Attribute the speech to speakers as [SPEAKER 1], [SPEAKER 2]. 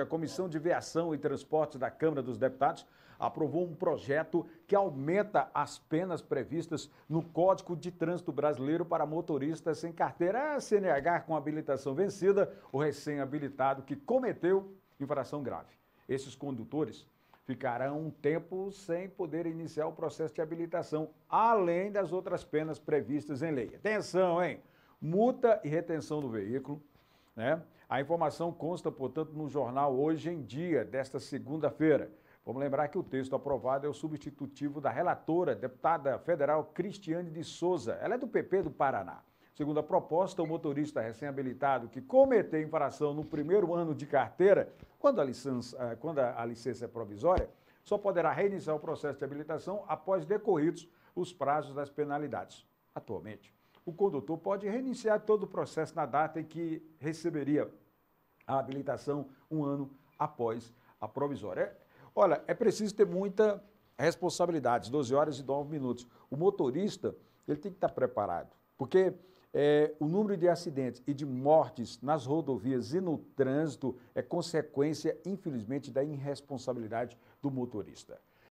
[SPEAKER 1] A Comissão de Viação e Transportes da Câmara dos Deputados aprovou um projeto que aumenta as penas previstas no Código de Trânsito Brasileiro para motoristas sem carteira é CNH com habilitação vencida ou recém-habilitado que cometeu infração grave. Esses condutores ficarão um tempo sem poder iniciar o processo de habilitação, além das outras penas previstas em lei. Atenção, hein? Multa e retenção do veículo, né? A informação consta, portanto, no jornal Hoje em Dia, desta segunda-feira. Vamos lembrar que o texto aprovado é o substitutivo da relatora, deputada federal Cristiane de Souza. Ela é do PP do Paraná. Segundo a proposta, o motorista recém-habilitado que cometeu infração no primeiro ano de carteira, quando a, licença, eh, quando a licença é provisória, só poderá reiniciar o processo de habilitação após decorridos os prazos das penalidades. Atualmente, o condutor pode reiniciar todo o processo na data em que receberia a habilitação um ano após a provisória. É, olha, é preciso ter muita responsabilidade, 12 horas e 9 minutos. O motorista ele tem que estar preparado, porque é, o número de acidentes e de mortes nas rodovias e no trânsito é consequência, infelizmente, da irresponsabilidade do motorista.